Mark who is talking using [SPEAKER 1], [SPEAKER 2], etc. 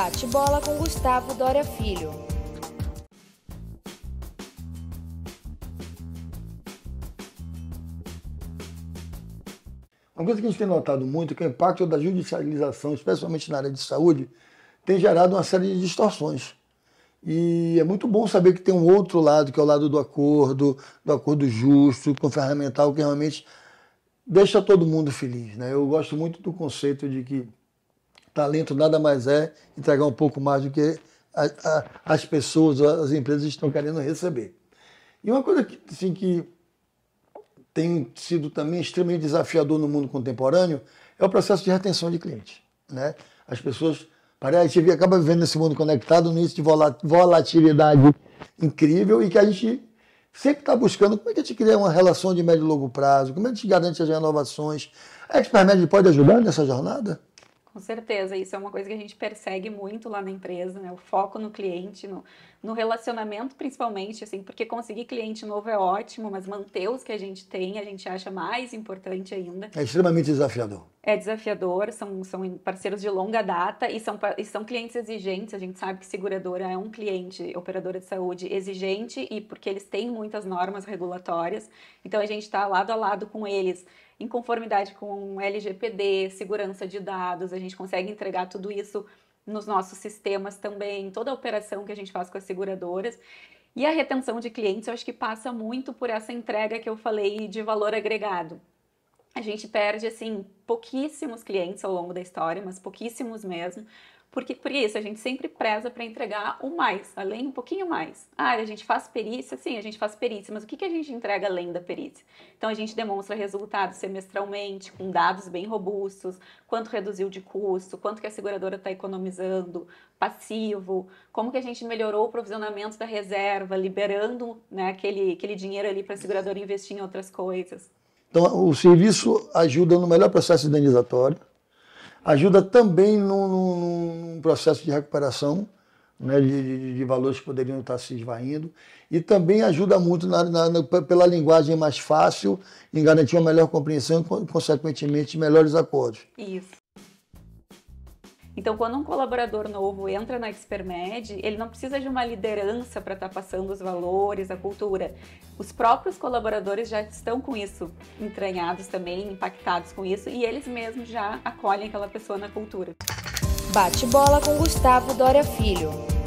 [SPEAKER 1] Bate bola com Gustavo Dória Filho. Uma coisa que a gente tem notado muito é que o impacto da judicialização, especialmente na área de saúde, tem gerado uma série de distorções. E é muito bom saber que tem um outro lado, que é o lado do acordo, do acordo justo, com ferramental, que realmente deixa todo mundo feliz. Né? Eu gosto muito do conceito de que Talento nada mais é entregar um pouco mais do que a, a, as pessoas, as empresas estão querendo receber. E uma coisa que, assim, que tem sido também extremamente desafiador no mundo contemporâneo é o processo de retenção de clientes. Né? As pessoas parece, a gente acaba vivendo nesse mundo conectado, no início de volatilidade incrível e que a gente sempre está buscando como é que a gente cria uma relação de médio e longo prazo, como é que a gente garante as renovações. A ExpertMed pode ajudar nessa jornada?
[SPEAKER 2] com certeza. Isso é uma coisa que a gente persegue muito lá na empresa, né? O foco no cliente, no, no relacionamento principalmente, assim, porque conseguir cliente novo é ótimo, mas manter os que a gente tem, a gente acha mais importante ainda. É extremamente
[SPEAKER 1] desafiador.
[SPEAKER 2] É desafiador, são, são parceiros de longa data e são, e são clientes exigentes. A gente sabe que seguradora é um cliente, operadora de saúde, exigente e porque eles têm muitas normas regulatórias. Então a gente está lado a lado com eles em conformidade com LGPD, segurança de dados, a gente consegue entregar tudo isso nos nossos sistemas também, toda a operação que a gente faz com as seguradoras. E a retenção de clientes, eu acho que passa muito por essa entrega que eu falei de valor agregado. A gente perde, assim, pouquíssimos clientes ao longo da história, mas pouquíssimos mesmo, porque por isso a gente sempre preza para entregar o mais, além um pouquinho mais. Ah, a gente faz perícia, sim, a gente faz perícia, mas o que, que a gente entrega além da perícia? Então a gente demonstra resultados semestralmente, com dados bem robustos, quanto reduziu de custo, quanto que a seguradora está economizando, passivo, como que a gente melhorou o provisionamento da reserva, liberando né, aquele, aquele dinheiro ali para a seguradora investir em outras coisas.
[SPEAKER 1] Então, o serviço ajuda no melhor processo indenizatório, ajuda também num, processo de recuperação né, de, de, de, valores que poderiam estar se esvaindo, e também ajuda muito na, na, na, pela linguagem mais fácil em garantir uma melhor compreensão e, consequentemente, melhores acordos.
[SPEAKER 2] Isso. Então, quando um colaborador novo entra na Expermed, ele não precisa de uma liderança para estar tá passando os valores, a cultura. Os próprios colaboradores já estão com isso entranhados também, impactados com isso, e eles mesmos já acolhem aquela pessoa na cultura. Bate
[SPEAKER 1] bola com Gustavo Dória Filho.